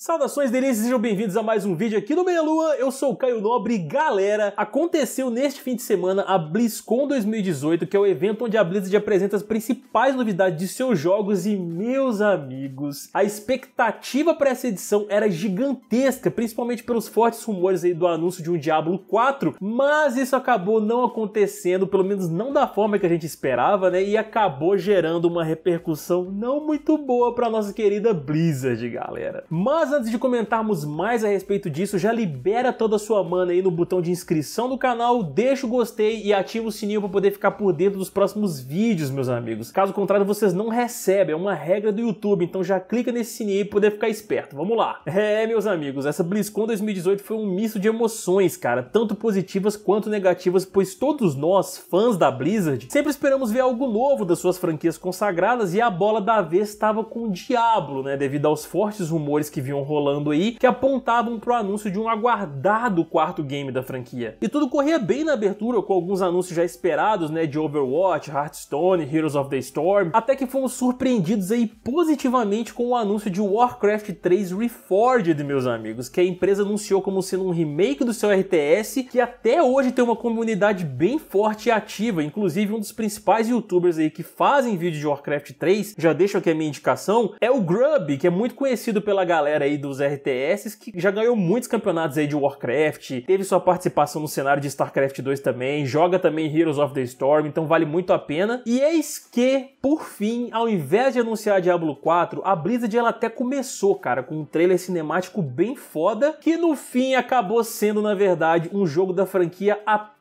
Saudações delícias, sejam bem-vindos a mais um vídeo aqui no Meia Lua, eu sou o Caio Nobre. Galera, aconteceu neste fim de semana a BlizzCon 2018, que é o evento onde a Blizzard apresenta as principais novidades de seus jogos e, meus amigos, a expectativa para essa edição era gigantesca, principalmente pelos fortes rumores aí do anúncio de um Diablo 4, mas isso acabou não acontecendo, pelo menos não da forma que a gente esperava, né, e acabou gerando uma repercussão não muito boa para nossa querida Blizzard, galera. Mas mas antes de comentarmos mais a respeito disso, já libera toda a sua mana aí no botão de inscrição do canal, deixa o gostei e ativa o sininho para poder ficar por dentro dos próximos vídeos, meus amigos. Caso contrário, vocês não recebem, é uma regra do YouTube, então já clica nesse sininho e poder ficar esperto. Vamos lá. É, meus amigos, essa BlizzCon 2018 foi um misto de emoções, cara, tanto positivas quanto negativas, pois todos nós, fãs da Blizzard, sempre esperamos ver algo novo das suas franquias consagradas e a bola da vez estava com o diabo, né, devido aos fortes rumores que vinham rolando aí que apontavam para o anúncio de um aguardado quarto game da franquia. E tudo corria bem na abertura com alguns anúncios já esperados, né, de Overwatch, Hearthstone, Heroes of the Storm, até que fomos surpreendidos aí positivamente com o anúncio de Warcraft 3 Reforged, meus amigos, que a empresa anunciou como sendo um remake do seu RTS que até hoje tem uma comunidade bem forte e ativa, inclusive um dos principais youtubers aí que fazem vídeo de Warcraft 3, já deixo aqui a minha indicação, é o Grub, que é muito conhecido pela galera aí dos RTS, que já ganhou muitos campeonatos aí de Warcraft, teve sua participação no cenário de StarCraft 2 também, joga também Heroes of the Storm, então vale muito a pena. E eis que, por fim, ao invés de anunciar Diablo 4, a Blizzard ela até começou, cara, com um trailer cinemático bem foda, que no fim acabou sendo, na verdade, um jogo da franquia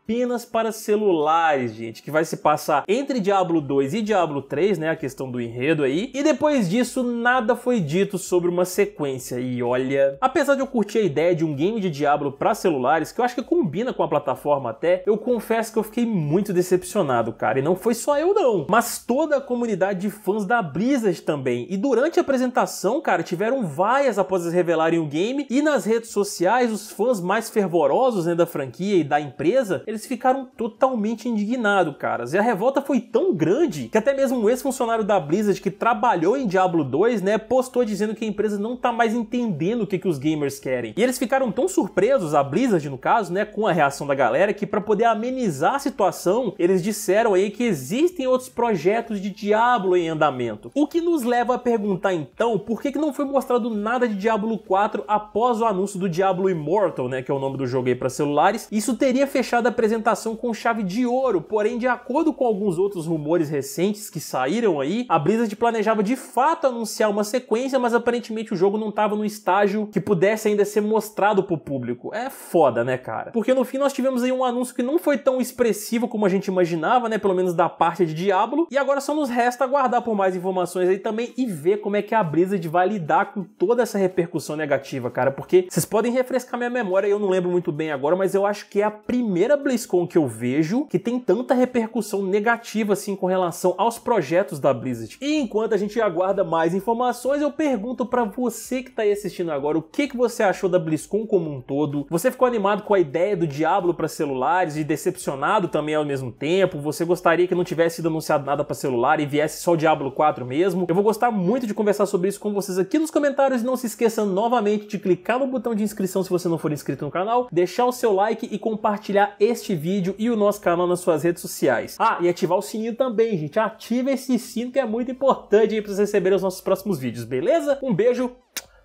apenas para celulares, gente, que vai se passar entre Diablo 2 e Diablo 3, né, a questão do enredo aí. E depois disso, nada foi dito sobre uma sequência. E olha, apesar de eu curtir a ideia de um game de Diablo para celulares, que eu acho que combina com a plataforma até, eu confesso que eu fiquei muito decepcionado, cara. E não foi só eu não, mas toda a comunidade de fãs da Blizzard também. E durante a apresentação, cara, tiveram vaias após eles revelarem o game e nas redes sociais os fãs mais fervorosos né, da franquia e da empresa, eles eles ficaram totalmente indignados, caras. E a revolta foi tão grande que até mesmo um ex-funcionário da Blizzard que trabalhou em Diablo 2, né, postou dizendo que a empresa não tá mais entendendo o que, que os gamers querem. E eles ficaram tão surpresos, a Blizzard no caso, né, com a reação da galera, que para poder amenizar a situação, eles disseram aí que existem outros projetos de Diablo em andamento. O que nos leva a perguntar então, por que, que não foi mostrado nada de Diablo 4 após o anúncio do Diablo Immortal, né, que é o nome do jogo aí para celulares? Isso teria fechado a apresentação com chave de ouro, porém, de acordo com alguns outros rumores recentes que saíram aí, a Blizzard planejava de fato anunciar uma sequência, mas aparentemente o jogo não estava no estágio que pudesse ainda ser mostrado pro público. É foda, né, cara? Porque no fim nós tivemos aí um anúncio que não foi tão expressivo como a gente imaginava, né, pelo menos da parte de Diablo, e agora só nos resta aguardar por mais informações aí também e ver como é que a Blizzard vai lidar com toda essa repercussão negativa, cara, porque vocês podem refrescar minha memória, eu não lembro muito bem agora, mas eu acho que é a primeira Blizzard com que eu vejo que tem tanta repercussão negativa assim com relação aos projetos da Blizzard. E enquanto a gente aguarda mais informações, eu pergunto para você que tá aí assistindo agora, o que que você achou da BlizzCon como um todo? Você ficou animado com a ideia do Diablo para celulares e decepcionado também ao mesmo tempo? Você gostaria que não tivesse sido anunciado nada para celular e viesse só o Diablo 4 mesmo? Eu vou gostar muito de conversar sobre isso com vocês aqui nos comentários e não se esqueça novamente de clicar no botão de inscrição se você não for inscrito no canal, deixar o seu like e compartilhar este este vídeo e o nosso canal nas suas redes sociais. Ah, e ativar o sininho também, gente. Ativa esse sino que é muito importante para vocês receberem os nossos próximos vídeos, beleza? Um beijo,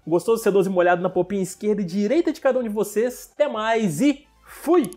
gostoso ser doze molhado na popinha esquerda e direita de cada um de vocês. Até mais e fui!